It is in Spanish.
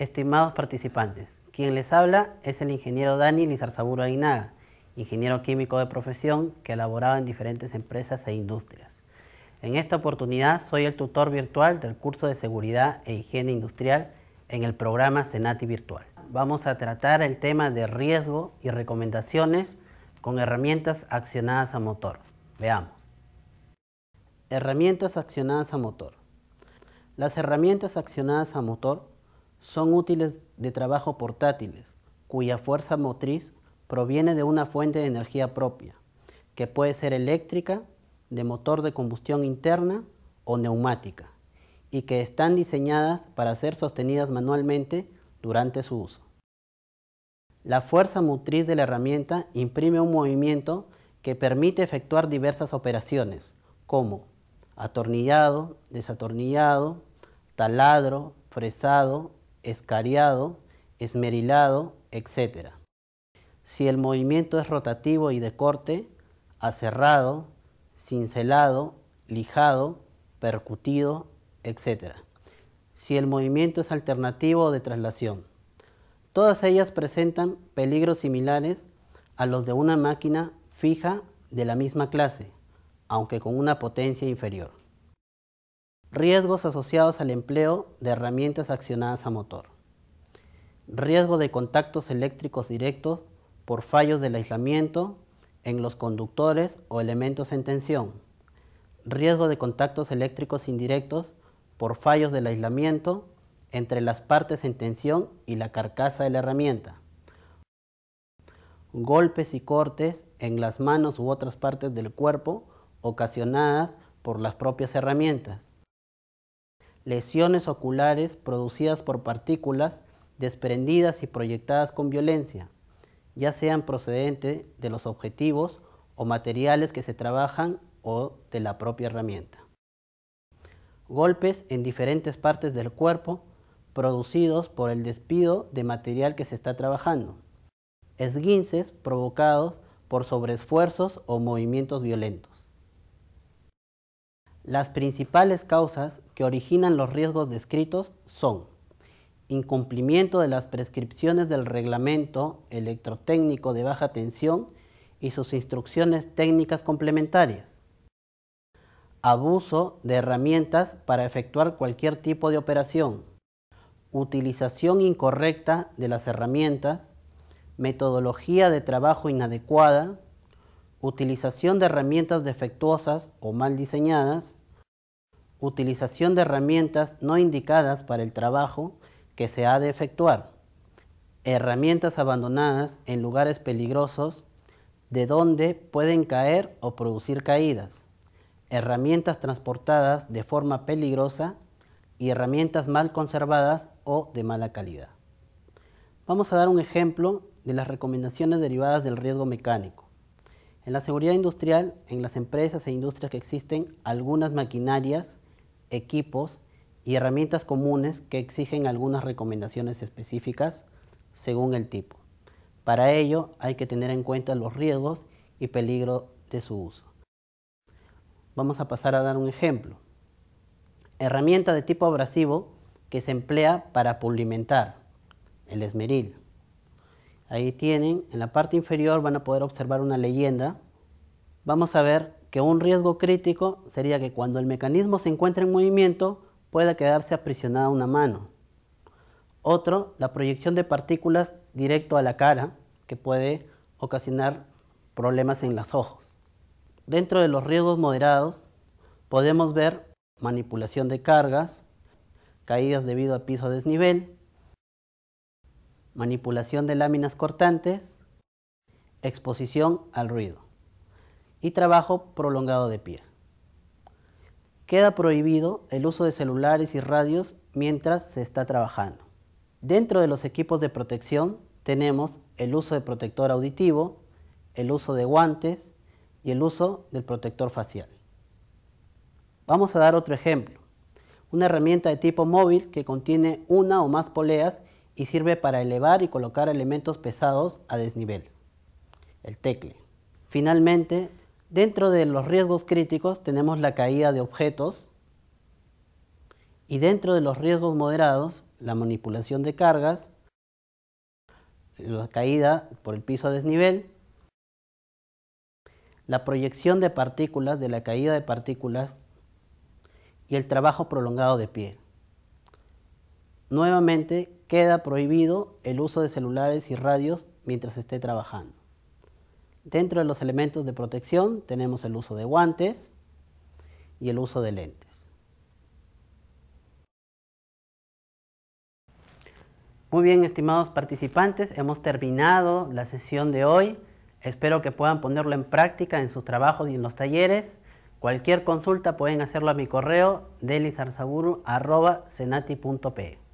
Estimados participantes, quien les habla es el ingeniero Dani Lizarzaburo Aguinaga, ingeniero químico de profesión que elaboraba en diferentes empresas e industrias. En esta oportunidad soy el tutor virtual del curso de Seguridad e Higiene Industrial en el programa Senati Virtual. Vamos a tratar el tema de riesgo y recomendaciones con herramientas accionadas a motor. Veamos. Herramientas accionadas a motor. Las herramientas accionadas a motor son útiles de trabajo portátiles, cuya fuerza motriz proviene de una fuente de energía propia, que puede ser eléctrica, de motor de combustión interna o neumática, y que están diseñadas para ser sostenidas manualmente durante su uso. La fuerza motriz de la herramienta imprime un movimiento que permite efectuar diversas operaciones, como atornillado, desatornillado, taladro, fresado, escariado, esmerilado, etc. Si el movimiento es rotativo y de corte, aserrado, cincelado, lijado, percutido, etc. Si el movimiento es alternativo o de traslación. Todas ellas presentan peligros similares a los de una máquina fija de la misma clase, aunque con una potencia inferior. Riesgos asociados al empleo de herramientas accionadas a motor. Riesgo de contactos eléctricos directos por fallos del aislamiento en los conductores o elementos en tensión. Riesgo de contactos eléctricos indirectos por fallos del aislamiento entre las partes en tensión y la carcasa de la herramienta. Golpes y cortes en las manos u otras partes del cuerpo ocasionadas por las propias herramientas lesiones oculares producidas por partículas desprendidas y proyectadas con violencia, ya sean procedentes de los objetivos o materiales que se trabajan o de la propia herramienta. Golpes en diferentes partes del cuerpo producidos por el despido de material que se está trabajando. Esguinces provocados por sobreesfuerzos o movimientos violentos. Las principales causas que originan los riesgos descritos son incumplimiento de las prescripciones del reglamento electrotécnico de baja tensión y sus instrucciones técnicas complementarias, abuso de herramientas para efectuar cualquier tipo de operación, utilización incorrecta de las herramientas, metodología de trabajo inadecuada, utilización de herramientas defectuosas o mal diseñadas, utilización de herramientas no indicadas para el trabajo que se ha de efectuar, herramientas abandonadas en lugares peligrosos de donde pueden caer o producir caídas, herramientas transportadas de forma peligrosa y herramientas mal conservadas o de mala calidad. Vamos a dar un ejemplo de las recomendaciones derivadas del riesgo mecánico. En la seguridad industrial, en las empresas e industrias que existen algunas maquinarias equipos y herramientas comunes que exigen algunas recomendaciones específicas según el tipo. Para ello hay que tener en cuenta los riesgos y peligros de su uso. Vamos a pasar a dar un ejemplo. Herramienta de tipo abrasivo que se emplea para pulimentar el esmeril. Ahí tienen, en la parte inferior van a poder observar una leyenda. Vamos a ver que un riesgo crítico sería que cuando el mecanismo se encuentra en movimiento pueda quedarse aprisionada una mano. Otro, la proyección de partículas directo a la cara, que puede ocasionar problemas en los ojos. Dentro de los riesgos moderados, podemos ver manipulación de cargas, caídas debido a piso a desnivel, manipulación de láminas cortantes, exposición al ruido y trabajo prolongado de pie. Queda prohibido el uso de celulares y radios mientras se está trabajando. Dentro de los equipos de protección tenemos el uso de protector auditivo, el uso de guantes y el uso del protector facial. Vamos a dar otro ejemplo. Una herramienta de tipo móvil que contiene una o más poleas y sirve para elevar y colocar elementos pesados a desnivel. El tecle. Finalmente, Dentro de los riesgos críticos tenemos la caída de objetos y dentro de los riesgos moderados la manipulación de cargas, la caída por el piso a desnivel, la proyección de partículas, de la caída de partículas y el trabajo prolongado de pie. Nuevamente, queda prohibido el uso de celulares y radios mientras esté trabajando. Dentro de los elementos de protección tenemos el uso de guantes y el uso de lentes. Muy bien, estimados participantes, hemos terminado la sesión de hoy. Espero que puedan ponerlo en práctica en sus trabajos y en los talleres. Cualquier consulta pueden hacerlo a mi correo delisarzaburro.senati.pe.